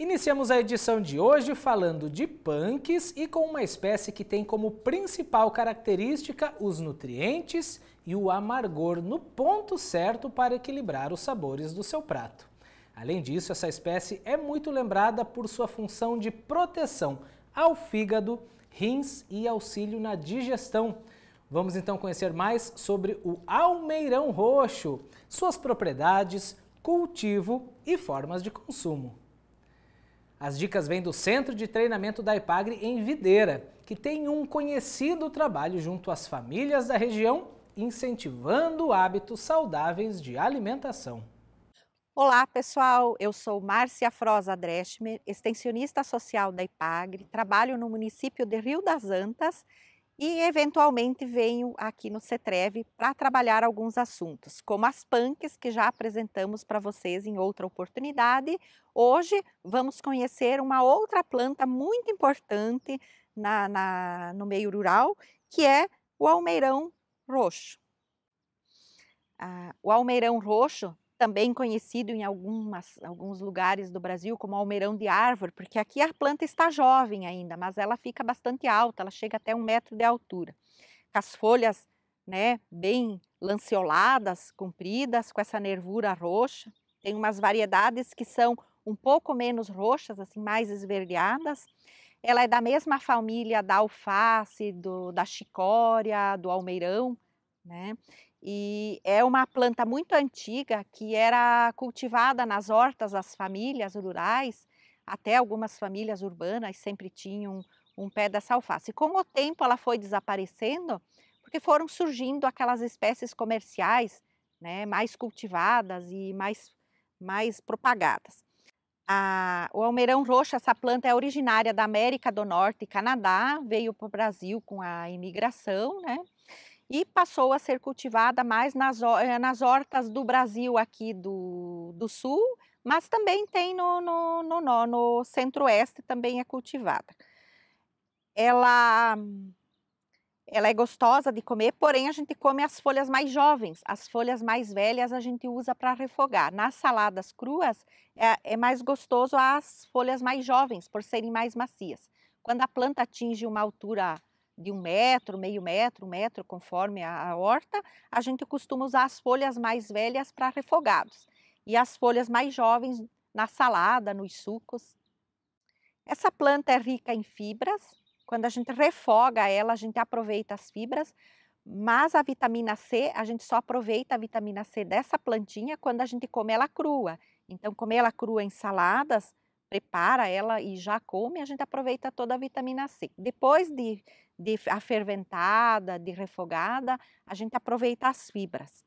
Iniciamos a edição de hoje falando de punks e com uma espécie que tem como principal característica os nutrientes e o amargor no ponto certo para equilibrar os sabores do seu prato. Além disso, essa espécie é muito lembrada por sua função de proteção ao fígado, rins e auxílio na digestão. Vamos então conhecer mais sobre o almeirão roxo, suas propriedades, cultivo e formas de consumo. As dicas vêm do Centro de Treinamento da Ipagre em Videira, que tem um conhecido trabalho junto às famílias da região, incentivando hábitos saudáveis de alimentação. Olá, pessoal. Eu sou Márcia Froza Dreschmer, extensionista social da Ipagre. Trabalho no município de Rio das Antas e eventualmente venho aqui no CETREV para trabalhar alguns assuntos, como as PANCs que já apresentamos para vocês em outra oportunidade. Hoje vamos conhecer uma outra planta muito importante na, na, no meio rural, que é o almeirão roxo. Ah, o almeirão roxo também conhecido em algumas, alguns lugares do Brasil como almeirão de árvore, porque aqui a planta está jovem ainda, mas ela fica bastante alta, ela chega até um metro de altura. Com as folhas né, bem lanceoladas, compridas, com essa nervura roxa. Tem umas variedades que são um pouco menos roxas, assim, mais esverdeadas. Ela é da mesma família da alface, do, da chicória, do almeirão, né? E é uma planta muito antiga que era cultivada nas hortas das famílias rurais, até algumas famílias urbanas sempre tinham um pé dessa alface. Com o tempo ela foi desaparecendo, porque foram surgindo aquelas espécies comerciais né, mais cultivadas e mais, mais propagadas. A, o almeirão roxo, essa planta é originária da América do Norte e Canadá, veio para o Brasil com a imigração, né? e passou a ser cultivada mais nas, eh, nas hortas do Brasil aqui do, do sul, mas também tem no, no, no, no centro-oeste também é cultivada. Ela, ela é gostosa de comer, porém a gente come as folhas mais jovens, as folhas mais velhas a gente usa para refogar. Nas saladas cruas é, é mais gostoso as folhas mais jovens, por serem mais macias. Quando a planta atinge uma altura de um metro, meio metro, um metro, conforme a, a horta, a gente costuma usar as folhas mais velhas para refogados e as folhas mais jovens na salada, nos sucos. Essa planta é rica em fibras. Quando a gente refoga ela, a gente aproveita as fibras, mas a vitamina C, a gente só aproveita a vitamina C dessa plantinha quando a gente come ela crua. Então, comer ela crua em saladas prepara ela e já come, a gente aproveita toda a vitamina C. Depois de, de aferventada, de refogada, a gente aproveita as fibras.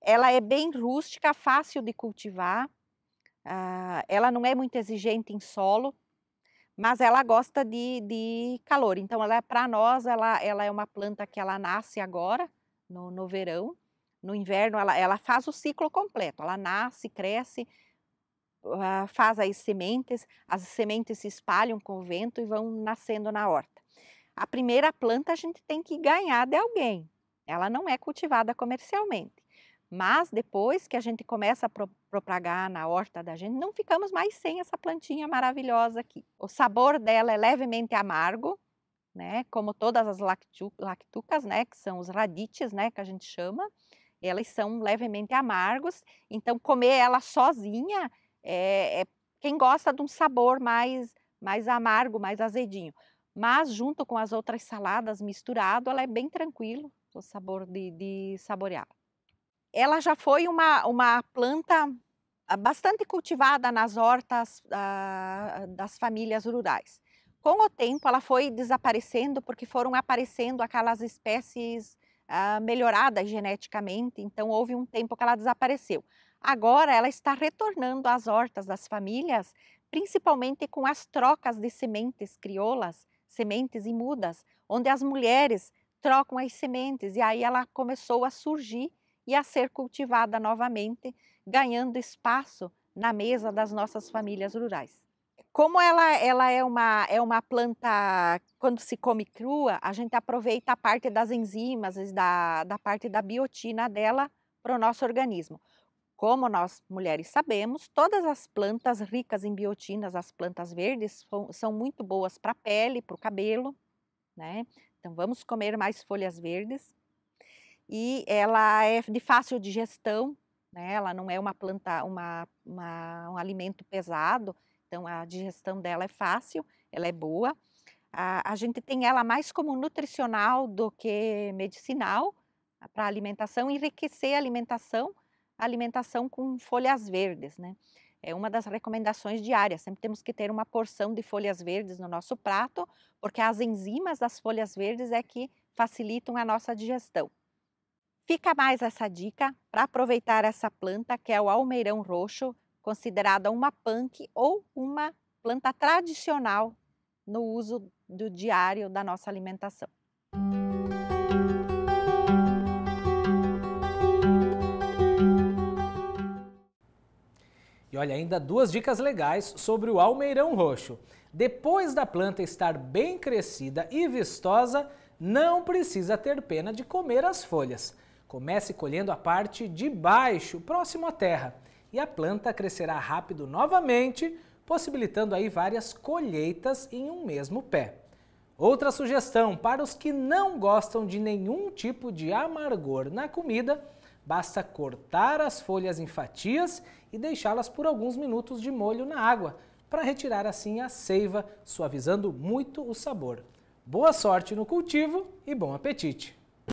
Ela é bem rústica, fácil de cultivar, uh, ela não é muito exigente em solo, mas ela gosta de, de calor. Então, é, para nós, ela, ela é uma planta que ela nasce agora, no, no verão. No inverno, ela, ela faz o ciclo completo. Ela nasce, cresce, ah, faz as sementes, as sementes se espalham com o vento e vão nascendo na horta. A primeira planta a gente tem que ganhar de alguém, ela não é cultivada comercialmente. Mas depois que a gente começa a propagar na horta da gente, não ficamos mais sem essa plantinha maravilhosa aqui. O sabor dela é levemente amargo, né? Como todas as lactu lactucas, né? Que são os radites, né? Que a gente chama. Elas são levemente amargos. Então, comer ela sozinha é, é quem gosta de um sabor mais, mais amargo, mais azedinho. Mas junto com as outras saladas misturado, ela é bem tranquilo o sabor de, de saborear. Ela já foi uma, uma planta ah, bastante cultivada nas hortas ah, das famílias rurais. Com o tempo, ela foi desaparecendo porque foram aparecendo aquelas espécies ah, melhoradas geneticamente, então houve um tempo que ela desapareceu. Agora ela está retornando às hortas das famílias, principalmente com as trocas de sementes crioulas, sementes e mudas, onde as mulheres trocam as sementes e aí ela começou a surgir e a ser cultivada novamente, ganhando espaço na mesa das nossas famílias rurais. Como ela, ela é, uma, é uma planta, quando se come crua, a gente aproveita a parte das enzimas, da, da parte da biotina dela para o nosso organismo. Como nós mulheres sabemos, todas as plantas ricas em biotinas, as plantas verdes, são muito boas para a pele, para o cabelo, né? Então vamos comer mais folhas verdes. E ela é de fácil digestão, né? Ela não é uma planta, uma, uma, um alimento pesado, então a digestão dela é fácil, ela é boa. A, a gente tem ela mais como nutricional do que medicinal para alimentação, enriquecer a alimentação alimentação com folhas verdes, né? É uma das recomendações diárias. Sempre temos que ter uma porção de folhas verdes no nosso prato, porque as enzimas das folhas verdes é que facilitam a nossa digestão. Fica mais essa dica para aproveitar essa planta que é o almeirão roxo, considerada uma punk ou uma planta tradicional no uso do diário da nossa alimentação. E olha, ainda duas dicas legais sobre o almeirão roxo. Depois da planta estar bem crescida e vistosa, não precisa ter pena de comer as folhas. Comece colhendo a parte de baixo, próximo à terra, e a planta crescerá rápido novamente, possibilitando aí várias colheitas em um mesmo pé. Outra sugestão para os que não gostam de nenhum tipo de amargor na comida Basta cortar as folhas em fatias e deixá-las por alguns minutos de molho na água, para retirar assim a seiva, suavizando muito o sabor. Boa sorte no cultivo e bom apetite!